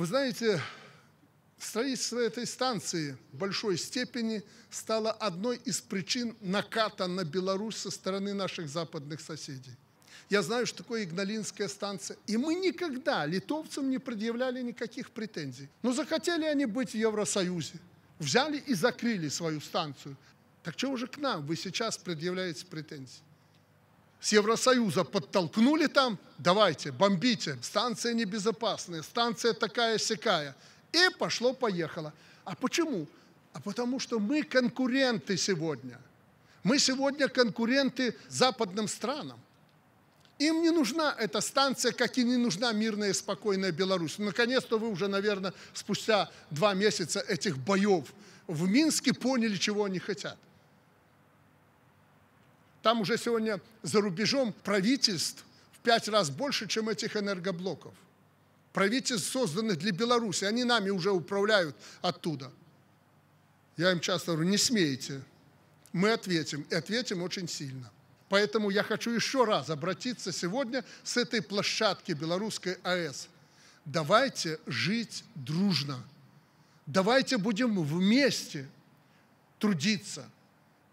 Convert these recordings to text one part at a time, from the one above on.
Вы знаете, строительство этой станции в большой степени стало одной из причин наката на Беларусь со стороны наших западных соседей. Я знаю, что такое Игналинская станция. И мы никогда литовцам не предъявляли никаких претензий. Но захотели они быть в Евросоюзе. Взяли и закрыли свою станцию. Так чего же к нам вы сейчас предъявляете претензии? с Евросоюза подтолкнули там, давайте, бомбите, станция небезопасная, станция такая-сякая. И пошло-поехало. А почему? А потому что мы конкуренты сегодня. Мы сегодня конкуренты западным странам. Им не нужна эта станция, как и не нужна мирная и спокойная Беларусь. Ну, наконец-то вы уже, наверное, спустя два месяца этих боев в Минске поняли, чего они хотят. Там уже сегодня за рубежом правительств в пять раз больше, чем этих энергоблоков. Правительств, созданных для Беларуси. Они нами уже управляют оттуда. Я им часто говорю, не смейте. Мы ответим. И ответим очень сильно. Поэтому я хочу еще раз обратиться сегодня с этой площадки белорусской АЭС. Давайте жить дружно. Давайте будем вместе трудиться.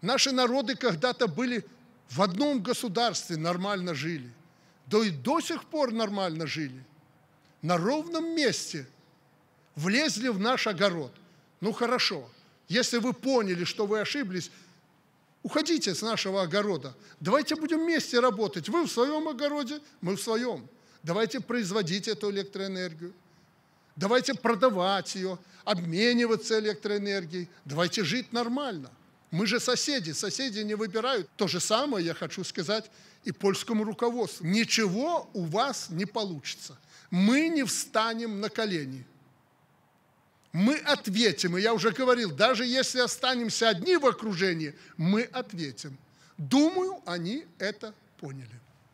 Наши народы когда-то были в одном государстве нормально жили, да и до сих пор нормально жили, на ровном месте влезли в наш огород. Ну хорошо, если вы поняли, что вы ошиблись, уходите с нашего огорода. Давайте будем вместе работать. Вы в своем огороде, мы в своем. Давайте производить эту электроэнергию. Давайте продавать ее, обмениваться электроэнергией. Давайте жить нормально. Мы же соседи, соседи не выбирают. То же самое я хочу сказать и польскому руководству. Ничего у вас не получится. Мы не встанем на колени. Мы ответим, и я уже говорил, даже если останемся одни в окружении, мы ответим. Думаю, они это поняли.